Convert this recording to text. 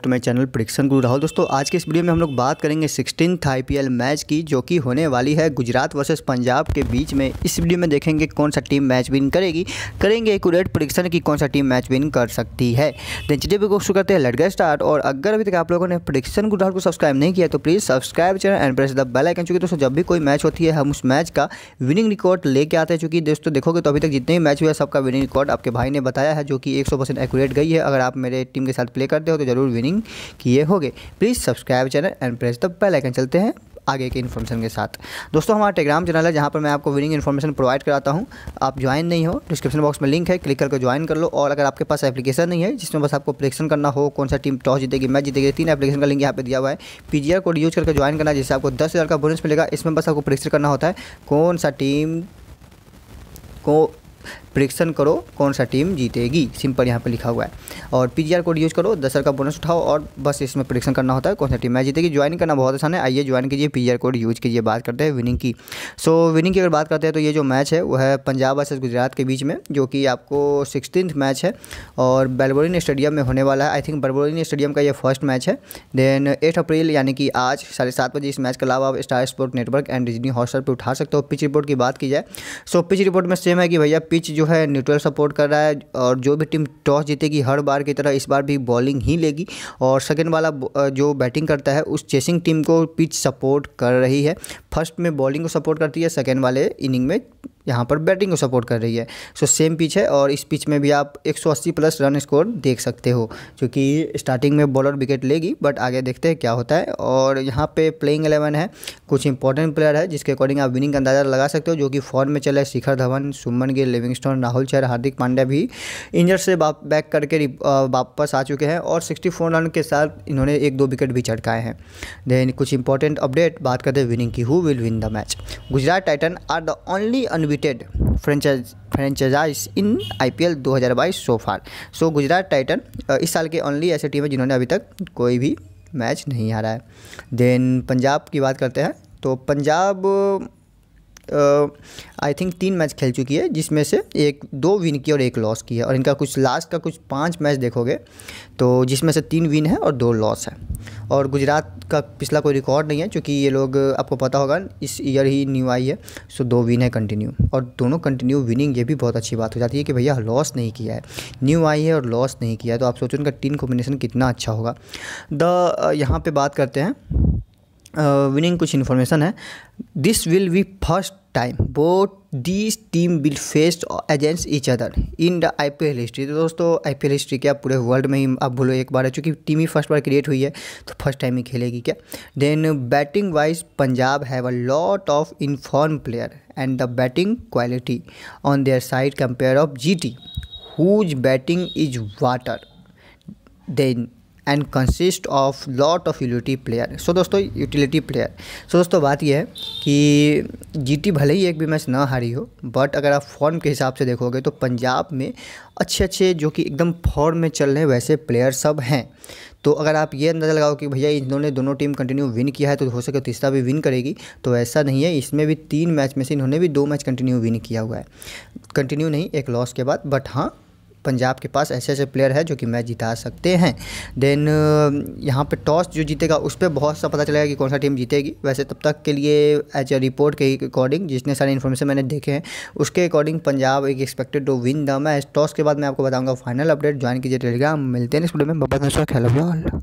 back to my channel prediction guru Rahul दोस्तों आज के इस वीडियो में हम लोग बात करेंगे सिक्सटीन आई मैच की जो कि होने वाली है गुजरात वर्सेस पंजाब के बीच में इस वीडियो में देखेंगे कौन सा टीम मैच विन करेगी करेंगे एकूरेट प्रिडिक्शन की कौन सा टीम मैच विन कर सकती है दिन चलिए भी शुरू करते हैं लटका स्टार्ट और अगर अभी तक आप लोगों ने प्रिडिक्शन गुरु राहुल को सब्सक्राइब नहीं किया तो please subscribe channel and press the bell icon चूँकि दोस्तों जब भी कोई मैच होती है हम उस मैच का विनिंग रिकॉर्ड लेके आते हैं चूँकि दोस्तों देखोगे तो अभी तक जितने भी मैच हुए सबका विनिंग रिकॉर्ड आपके भाई ने बताया है जो कि एक सौ परसेंट एक्यूरेट गई है अगर आप मेरे टीम के साथ प्ले करते हो तो जरूर विनिंग ज्वाइनिंग किए होंगे please subscribe channel and press the bell icon चलते हैं आगे के इन्फॉर्मेशन के साथ दोस्तों हमारा टेलीग्राम चैनल है जहाँ पर मैं आपको विनिंग इन्फॉर्मेशन प्रोवाइड कराता हूँ आप ज्वाइन नहीं हो डिस्क्रिप्शन बॉक्स में लिंक है क्लिक करके ज्वाइन कर लो और अगर आपके पास एप्लीकेशन नहीं है जिसमें बस आपको प्रिलेक्शन करना हो कौन सा टीम टॉस जीतेगी मैच जीतेगी तीन एप्लीकेशन का लिंक यहाँ पर दिया हुआ है पी कोड यूज करके ज्वाइन करना जिससे आपको दस का बोनस मिलेगा इसमें बस आपको प्रिलेक्शन करना होता है कौन सा टीम को प्रिडिक्शन करो कौन सा टीम जीतेगी सिंपल यहाँ पे लिखा हुआ है और पी कोड यूज़ करो दस का बोनस उठाओ और बस इसमें प्रिडिक्शन करना होता है कौन सा टीम मैच जीतेगी ज्वाइन करना बहुत आसान है आइए ज्वाइन कीजिए पी कोड यूज़ कीजिए बात करते हैं विनिंग की सो so, विनिंग की अगर बात करते हैं तो ये जो मैच है वो है पंजाब वर्सेज गुजरात के बीच में जो कि आपको सिक्सटीन मैच है और बेलबोरिन स्टेडियम में होने वाला है आई थिंक बेलबोरिन स्टेडियम का ये फर्स्ट मैच है देन एट अप्रैल यानी कि आज साढ़े सात बजे इस मैच के अलावा आप star sport network and Disney Hotstar पर उठा सकते हो पिच रिपोर्ट की बात की जाए सो पिच रिपोर्ट में सेम है कि भैया पिच जो है न्यूट्रल सपोर्ट कर रहा है और जो भी टीम टॉस जीतेगी हर बार की तरह इस बार भी बॉलिंग ही लेगी और सेकेंड वाला जो बैटिंग करता है उस चेसिंग टीम को पिच सपोर्ट कर रही है फर्स्ट में बॉलिंग को सपोर्ट करती है सेकेंड वाले इनिंग में यहाँ पर बैटिंग को सपोर्ट कर रही है सो सेम पिच है और इस पिच में भी आप 180 प्लस रन स्कोर देख सकते हो क्योंकि स्टार्टिंग में बॉलर विकेट लेगी बट आगे देखते हैं क्या होता है और यहाँ पे प्लेइंग एलेवन है कुछ इंपॉर्टेंट प्लेयर है जिसके अकॉर्डिंग आप विनिंग का अंदाज़ा लगा सकते हो जो कि फॉर्म में चले शिखर धवन सुमन गिल लिविंगस्टोन राहुल चहर हार्दिक पांड्या भी इंजर से बैक करके वापस आ चुके हैं और सिक्सटी रन के साथ इन्होंने एक दो विकेट भी चटकाए हैं देन कुछ इंपॉर्टेंट अपडेट बात करते हैं विनिंग की who will win the match Gujarat titan are the only unlimited franchise franchise in IPL 2022 so far so Gujarat titan इस साल के ओनली ऐसी टीम है जिन्होंने अभी तक कोई भी मैच नहीं हारा है देन पंजाब की बात करते हैं तो पंजाब आई थिंक तीन मैच खेल चुकी है जिसमें से एक दो विन की और एक लॉस की है और इनका कुछ लास्ट का कुछ पांच मैच देखोगे तो जिसमें से तीन विन है और दो लॉस है और गुजरात का पिछला कोई रिकॉर्ड नहीं है क्योंकि ये लोग आपको पता होगा इस ईयर ही न्यू आई है सो दो विन है कंटिन्यू और दोनों कंटिन्यू विनिंग ये भी बहुत अच्छी बात हो जाती है कि भैया लॉस नहीं किया है न्यू आई है और लॉस नहीं किया है तो आप सोचो उनका टीम कॉम्बिनेशन कितना अच्छा होगा द यहाँ पर बात करते हैं विनिंग कुछ इन्फॉर्मेशन है this will be first time both this team will face against each other in the I P L history तो दोस्तों आई पी एल हिस्ट्री क्या पूरे वर्ल्ड में ही आप बोलो एक बार है चूँकि टीम ही फर्स्ट बार क्रिएट हुई है तो फर्स्ट टाइम ही खेलेगी क्या then batting wise Punjab have a lot of inform player and the batting quality on their side compare of G T whose batting is better than and consist of lot of utility player so दोस्तों utility player so दोस्तों बात यह है कि GT भले ही एक भी match ना हारी हो बट अगर आप फॉर्म के हिसाब से देखोगे तो पंजाब में अच्छे अच्छे जो कि एकदम फॉर्म में चल रहे वैसे प्लेयर सब हैं तो अगर आप ये अंदाज़ा लगाओ कि भैया इन्होंने दोनों टीम कंटिन्यू विन किया है तो हो सके तीसरा तो भी विन करेगी तो ऐसा नहीं है इसमें भी तीन मैच में से इन्होंने भी दो मैच कंटिन्यू विन किया हुआ है कंटिन्यू नहीं एक लॉस के बाद बट हाँ पंजाब के पास ऐसे ऐसे प्लेयर है जो कि मैच जिता सकते हैं देन यहाँ पे टॉस जो जीतेगा उस पर बहुत सा पता चलेगा कि कौन सा टीम जीतेगी वैसे तब तक के लिए एज ए रिपोर्ट के अकॉर्डिंग जितने सारे इन्फॉर्मेशन मैंने देखे हैं उसके अकॉर्डिंग पंजाब एक expected to win the match toss के बाद मैं आपको बताऊँगा फाइनल अपडेट ज्वाइन कीजिए टेलीग्राम मिलते हैं इस वीडियो में बब्बा हेलो